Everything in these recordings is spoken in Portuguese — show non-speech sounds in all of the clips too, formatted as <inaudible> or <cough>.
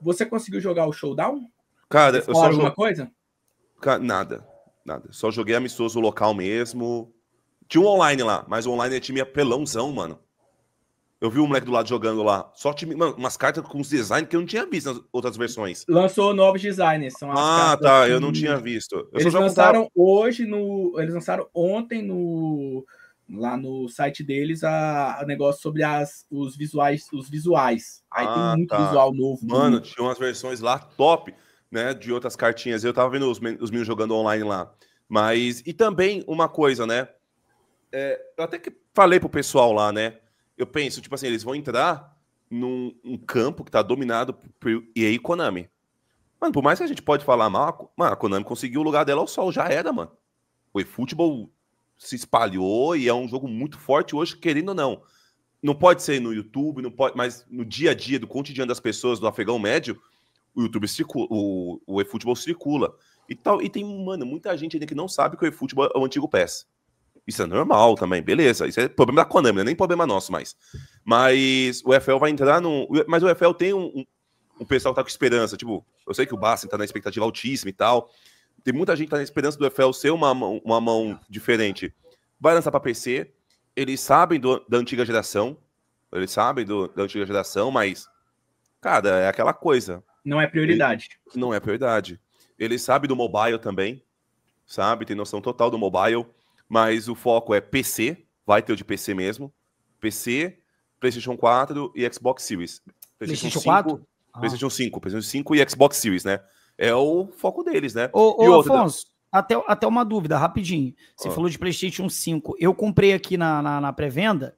Você conseguiu jogar o showdown? Cara, eu só alguma coisa? Cara, nada, nada. Só joguei amistoso local mesmo. Tinha um online lá, mas o online é time apelãozão, mano. Eu vi o um moleque do lado jogando lá. Só time, mano, umas cartas com os designs que eu não tinha visto nas outras versões. Lançou novos designs. São as ah, tá. Que... Eu não tinha visto. Eu eles lançaram hoje no. Eles lançaram ontem no lá no site deles a, a, negócio sobre as, os visuais, os visuais. Aí ah, tem muito tá. visual novo. Mano, tinha umas versões lá top, né, de outras cartinhas. Eu tava vendo os, os meninos jogando online lá. Mas e também uma coisa, né? É, eu até que falei pro pessoal lá, né? Eu penso, tipo assim, eles vão entrar num um campo que tá dominado por EA Konami. Mano, por mais que a gente pode falar mal, mano, a Konami conseguiu o lugar dela ao sol, já era, mano. foi futebol se espalhou e é um jogo muito forte hoje, querendo ou não. Não pode ser no YouTube, não pode, mas no dia a dia, do cotidiano das pessoas, do afegão médio, o YouTube circula, o, o eFootball circula. E, tal, e tem, mano, muita gente ainda que não sabe que o eFootball é o antigo PES. Isso é normal também, beleza. Isso é problema da Konami, não é nem problema nosso mais. Mas o EFL vai entrar no. Mas o EFL tem um, um, um pessoal que tá com esperança. Tipo, eu sei que o Bassi tá na expectativa altíssima e tal. Tem muita gente que tá na esperança do EFL ser uma, uma mão diferente. Vai lançar para PC. Eles sabem do, da antiga geração. Eles sabem do, da antiga geração, mas, cara, é aquela coisa. Não é prioridade. Ele, não é prioridade. Ele sabe do mobile também. Sabe? Tem noção total do mobile. Mas o foco é PC. Vai ter o de PC mesmo. PC, PlayStation 4 e Xbox Series. PlayStation, PlayStation 4? 5, ah. PlayStation 5, PlayStation 5 e Xbox Series, né? é o foco deles, né? Ô, ô né? Afonso, da... até, até uma dúvida, rapidinho. Você ah. falou de PlayStation 5. Eu comprei aqui na, na, na pré-venda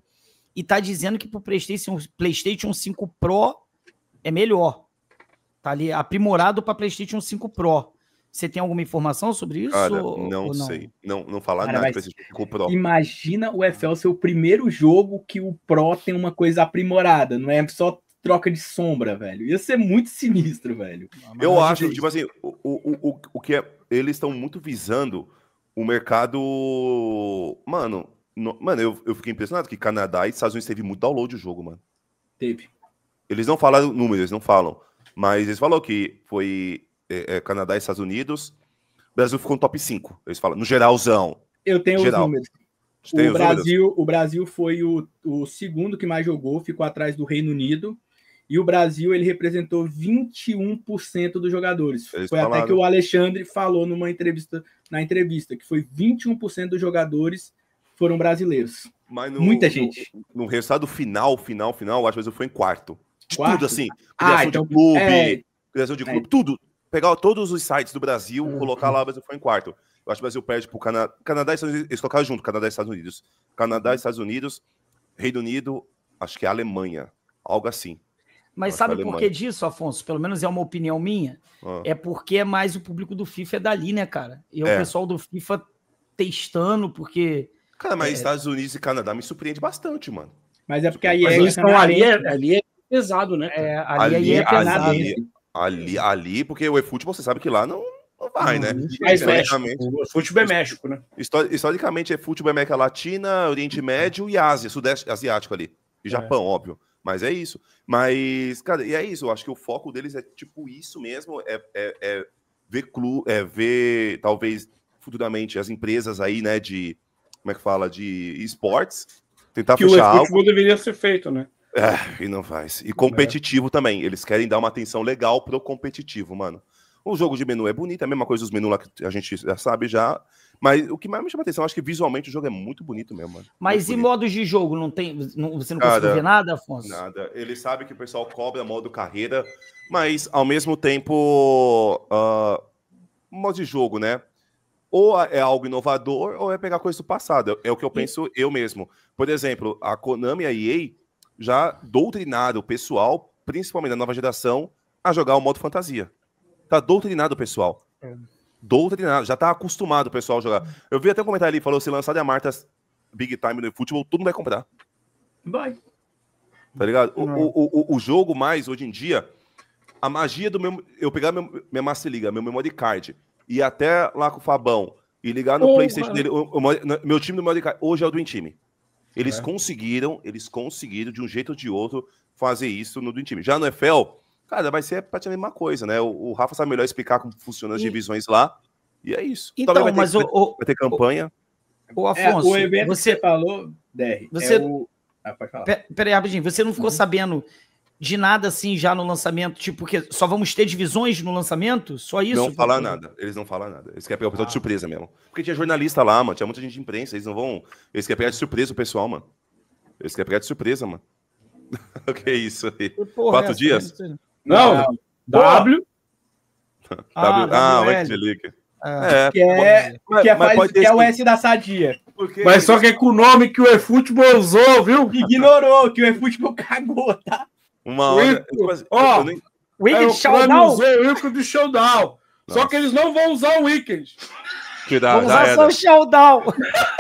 e tá dizendo que pro PlayStation, PlayStation 5 Pro é melhor. Tá ali aprimorado para PlayStation 5 Pro. Você tem alguma informação sobre isso? Cara, não, não, sei. Não, não falar nada. Mas... Imagina o FL ser o primeiro jogo que o Pro tem uma coisa aprimorada. Não é só troca de sombra, velho. Ia ser muito sinistro, velho. Eu acho, tipo assim, o, o, o, o que é, eles estão muito visando o mercado. Mano, no, mano eu, eu fiquei impressionado que Canadá e Estados Unidos teve muito download do jogo, mano. Teve. Eles não falaram números, eles não falam. Mas eles falaram que foi é, é, Canadá e Estados Unidos. O Brasil ficou no top 5. Eles falam, no geralzão. Eu tenho geral. os números. o Brasil, o Brasil foi o, o segundo que mais jogou, ficou atrás do Reino Unido e o Brasil, ele representou 21% dos jogadores. Eles foi falaram. até que o Alexandre falou numa entrevista, na entrevista, que foi 21% dos jogadores foram brasileiros. No, Muita gente. No, no, resultado final, final, final, às Brasil foi em quarto. De quarto? tudo, assim. Ah, criação ah, então, de clube, é... criação de é. clube, é... tudo. Pegar todos os sites do Brasil, uhum. colocar lá, mas foi em quarto. Eu acho que o Brasil perde pro Canadá. Canadá e Estados Unidos. Eles colocaram junto, Canadá e Estados Unidos. Canadá e Estados Unidos, Reino Unido, acho que é Alemanha. Algo assim. Mas sabe por que disso, Afonso? Pelo menos é uma opinião minha. Ah. É porque é mais o público do FIFA é dali, né, cara? E é. o é. pessoal do FIFA testando, porque. Cara, mas é... Estados Unidos e Canadá me surpreende bastante, mano. Mas é porque tipo, aí é, né? é, ali, é, ali é pesado, né? É, ali, é ali é pesado. Ali, ali, ali, porque o eFootball, você sabe que lá não, não vai, né? Uhum. Mas México, futebol é México, né? Historicamente, é futebol América Latina, Oriente Médio e Ásia, Sudeste Asiático ali. E Japão, óbvio. Mas é isso. Mas, cara, e é isso. Eu acho que o foco deles é tipo isso mesmo: é, é, é ver clu, é ver, talvez, futuramente, as empresas aí, né, de. Como é que fala? De esportes. Tentar que fechar. Que o futebol deveria ser feito, né? É, e não faz. E competitivo é. também. Eles querem dar uma atenção legal pro competitivo, mano. O jogo de menu é bonito, é a mesma coisa dos menus lá que a gente já sabe já. Mas o que mais me chama atenção, acho que visualmente o jogo é muito bonito mesmo. Mano. Mas e modos de jogo? Não tem, não, você não consegue ver nada, Afonso? Nada. Ele sabe que o pessoal cobra modo carreira, mas ao mesmo tempo. Uh, modo de jogo, né? Ou é algo inovador, ou é pegar coisa do passado. É o que eu penso e... eu mesmo. Por exemplo, a Konami e a EA já doutrinaram o pessoal, principalmente da nova geração, a jogar o modo fantasia. Tá doutrinado, pessoal. É. Doutrinado, já tá acostumado o pessoal a jogar. Eu vi até um comentário ali, falou: se lançar a Marta Big Time no futebol, todo mundo vai comprar. Vai. Tá ligado? O, o, o, o, jogo mais, hoje em dia, a magia do meu. Eu pegar meu, minha Master Liga, meu memory card, e até lá com o Fabão e ligar no PlayStation mano. dele. O, meu time do memory card hoje é o do time. Eles é. conseguiram, eles conseguiram, de um jeito ou de outro, fazer isso no do time. Já no EFEL, Cara, vai ser praticamente a mesma coisa, né? O, o Rafa sabe melhor explicar como funcionam as e... divisões lá. E é isso. Então, Talvez então, vai ter, o, vai, ter campanha. O, o Afonso, é, o evento você que falou, DR, é você, é o... ah, Peraí, rapidinho, você não ficou uhum. sabendo de nada assim já no lançamento, tipo, porque só vamos ter divisões no lançamento? Só isso? Não falar nada, eles não falam nada. Eles querem pegar o pessoal ah. de surpresa mesmo. Porque tinha jornalista lá, mano, tinha muita gente de imprensa, eles não vão. Eles querem pegar de surpresa o pessoal, mano. Eles querem pegar de surpresa, mano. <laughs> o que é isso aí? Porra, Quatro é, assim, dias? É, não, não. W. w. Ah, ah o é ah, ah, é, que é, que é, é faz, que é o S da Sadia. Porque... Mas só que é com o nome que o eFootball usou, viu? Ignorou, que o eFootball cagou, tá? Uma hora. Ó, oh, Wicked é, Showdown. O Wicked Showdown. Só que eles não vão usar o Wicked. Que vão usar só o Showdown. <laughs>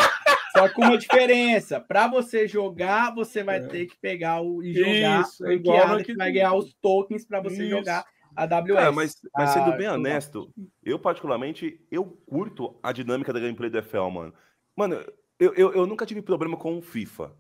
Só com uma diferença. Para você jogar, você vai é. ter que pegar o e jogar. Isso, é igual que, vai ganhar os tokens para você Isso. jogar a AWS. Cara, mas, mas sendo ah, bem honesto, eu particularmente, eu curto a dinâmica da gameplay do FL, mano. Mano, eu, eu, eu nunca tive problema com o FIFA.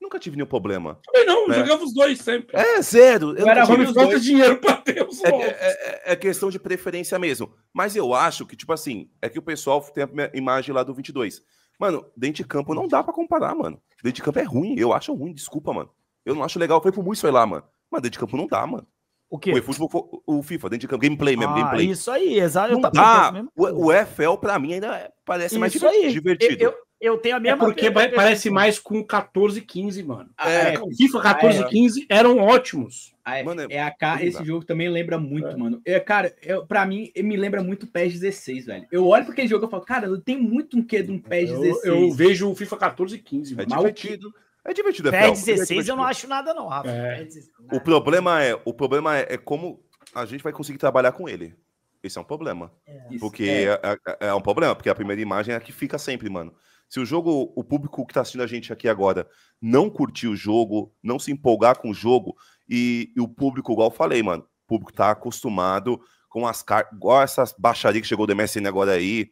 Nunca tive nenhum problema. Também não, né? jogava os dois sempre. É, zero. Eu, era ruim, falta dinheiro pra ter os é, é, é, é, questão de preferência mesmo. Mas eu acho que, tipo assim, é que o pessoal tem a imagem lá do 22. Mano, dentro de campo não dá para comparar, mano. Dentro de campo é ruim, eu acho ruim, desculpa, mano. Eu não acho legal, foi pro isso foi lá, mano. Mas dentro de campo não dá, mano. O quê? O, futebol, o FIFA, dentro de campo, gameplay mesmo, ah, gameplay. Isso aí, exato. Não dá. O, o EFL, pra mim, ainda é, parece isso mais divertido. Aí. eu, eu tenho a mesma. É porque pergunta. parece mais com 14 e 15, mano. Ah, é, o é, FIFA 14 e ah, 15 é. eram ótimos. Ah, é. Mano, é a cara, esse jogo também lembra muito, é. mano. É, cara, eu, pra mim, me lembra muito o PES 16, velho. Eu olho pra aquele jogo e falo, cara, tem muito um quê de um PES 16. Eu, eu vejo o FIFA 14 e 15, mano. É divertido. É divertido, é PES 16 é eu não acho nada, não, Rafa. O problema é, o problema é, é como a gente vai conseguir trabalhar com ele. Esse é um problema. É. Porque é. É, é. um problema, porque a primeira imagem é a que fica sempre, mano. Se o jogo, o público que está assistindo a gente aqui agora não curtir o jogo, não se empolgar com o jogo, e, e o público, igual eu falei, mano, o público tá acostumado com as cartas, igual essas baixarias que chegou do MSN agora aí,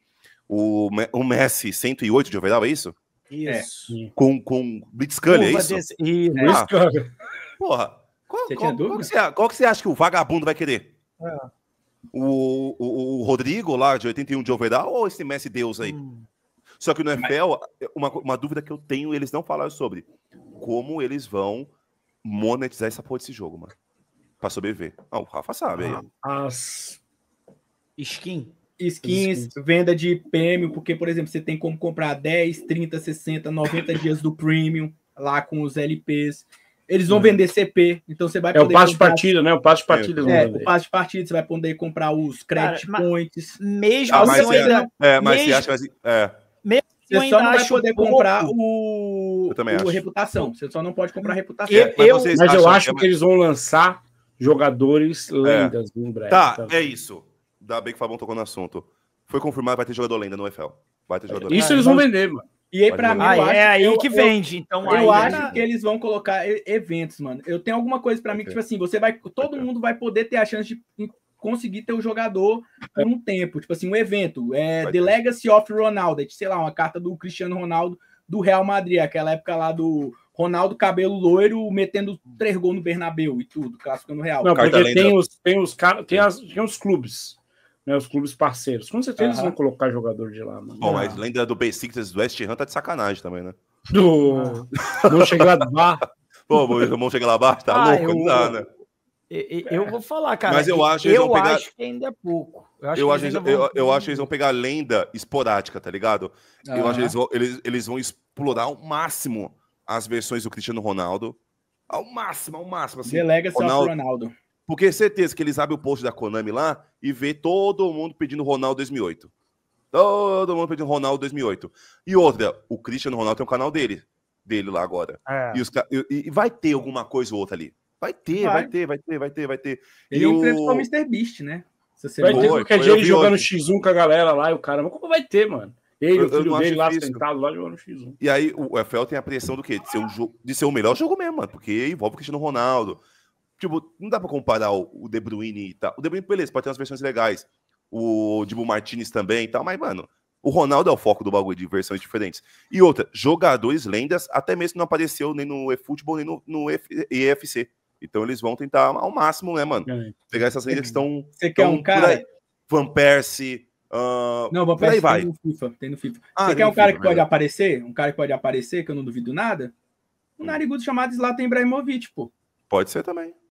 o, o Messi 108 de overall, é isso? É. Isso. Com, com Blitzkrieg, é isso? Desse... Isso. Ah, porra, qual, você qual, qual, que você, qual, que você, acha que o vagabundo vai querer? É. O, o, o, Rodrigo lá, de 81 de overall, ou esse Messi Deus aí? Hum. Só que no NFL, uma, uma dúvida que eu tenho, eles não falaram sobre como eles vão monetizar essa porra desse jogo, mano. Pra sobreviver. Ah, o Rafa sabe aí. Ah, as... Skin. Skins, Skins, venda de prêmio, porque, por exemplo, você tem como comprar 10, 30, 60, 90 dias do premium lá com os LPs. Eles vão é. vender CP, então você vai é poder. É o passo comprar... de partida, né? O passo de é. partida. É, o passo de partida, você vai poder comprar os credit Cara, points. Mesmo ah, assim, mas, ainda... é, é mas mesmo... você acha que. É. Mesmo você só não vai poder pouco. comprar o, o reputação. Você só não pode comprar reputação. mas, eu, mas eu acho que é eles vão lançar jogadores é. lendas é. em breve. Tá, é isso. Dá bem que o Fabão tocou no assunto. Foi confirmado, vai ter jogador lenda no EFL. Vai ter jogador Isso eles vão vender, mano. E aí, pra mim, ah, é aí eu, que vende. então, eu acho que eles vão colocar eventos, mano. Eu tenho alguma coisa para mim que, tipo assim, você vai. Todo okay. mundo vai poder ter a chance de conseguir ter o jogador por um tempo. Tipo assim, um evento. É, The Legacy of Ronaldo. É, sei lá, uma carta do Cristiano Ronaldo do Real Madrid. Aquela época lá do Ronaldo cabelo loiro metendo três gols no Bernabeu e tudo, clássico no Real. Não, porque tem os, tem os caras, tem, tem os clubes, né? Os clubes parceiros. Com certeza eles vão colocar jogador de lá, mano. Bom, ah. mas lenda do Besiktas do West Ham tá de sacanagem também, né? Do... Ah. Não chegar a Pô, o irmão chega lá abaixo, tá Ah, louco? eu- Não dá, né? Eu vou falar, cara. Mas eu acho, eu pegar... acho que ainda é pouco. Eu acho, eu acho, eles, vão... É eu, acho que eles vão pegar lenda esporádica, tá ligado? Eu acho que eles vão, eles, eles vão explorar ao máximo as versões do Cristiano Ronaldo. Ao máximo, ao máximo. Assim, Delega-se Ronaldo... Ronaldo. Porque é certeza que eles abrem o post da Konami lá e vê todo mundo pedindo Ronaldo 2008. Todo mundo pedindo Ronaldo 2008. E outra, o Cristiano Ronaldo tem um canal dele, dele lá agora. É. E, os, e, e vai ter alguma coisa ou outra ali. Vai ter, vai. vai ter, vai ter, vai ter, vai ter. Ele e é enfrentou o... o Mr. Beast, né? vai ter qualquer dia ele jogando hoje. X1 com a galera lá e o cara, mas como vai ter, mano? Ele, eu, o filho dele lá sentado lá jogando X1. E aí o Eiffel tem a pressão do quê? De ser, um de ser o melhor jogo mesmo, mano, porque envolve o Cristiano Ronaldo. Tipo, não dá pra comparar o De Bruyne e tal. O De Bruyne, beleza, pode ter umas versões legais. O Dibu Martinez também e tal, mas, mano, o Ronaldo é o foco do bagulho de versões diferentes. E outra, jogadores lendas, até mesmo não apareceu nem no eFootball, nem no, no EFC. Então eles vão tentar ao máximo, né, mano? É. Pegar essas lendas que estão. Você quer um cara? Van Persie. Uh, não, Van Persie vai. tem no FIFA. Tem no FIFA. Ah, Você quer um cara que pode aparecer? Um cara que pode aparecer, que eu não duvido nada? Um hum. narigudo chamado Zlatan Ibrahimovic, pô. Pode ser também.